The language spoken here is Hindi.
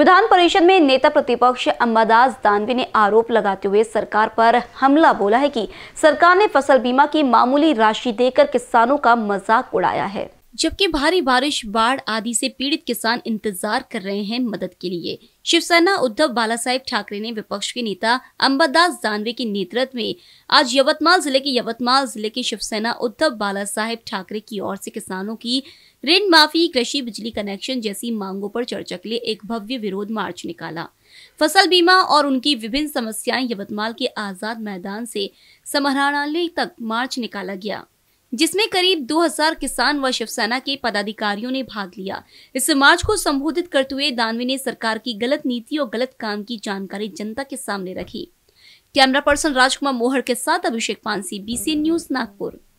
विधान परिषद में नेता प्रतिपक्ष अम्बादास दानवी ने आरोप लगाते हुए सरकार पर हमला बोला है कि सरकार ने फसल बीमा की मामूली राशि देकर किसानों का मजाक उड़ाया है जबकि भारी बारिश बाढ़ आदि से पीड़ित किसान इंतजार कर रहे हैं मदद के लिए शिवसेना उद्धव बाला साहेब ठाकरे ने विपक्ष के नेता अम्बादास दानवे के नेतृत्व में आज यवतमाल जिले के यवतमाल जिले के शिवसेना उद्धव बाला साहेब ठाकरे की ओर से किसानों की ऋण माफी कृषि बिजली कनेक्शन जैसी मांगों पर चर्चा के लिए एक भव्य विरोध मार्च निकाला फसल बीमा और उनकी विभिन्न समस्याएं यवतमाल के आजाद मैदान से समाहरणालय तक मार्च निकाला गया जिसमें करीब 2000 किसान व शिवसेना के पदाधिकारियों ने भाग लिया इस मार्च को संबोधित करते हुए दानवे ने सरकार की गलत नीति और गलत काम की जानकारी जनता के सामने रखी कैमरा पर्सन राजकुमार मोहर के साथ अभिषेक पानसी बीसी न्यूज नागपुर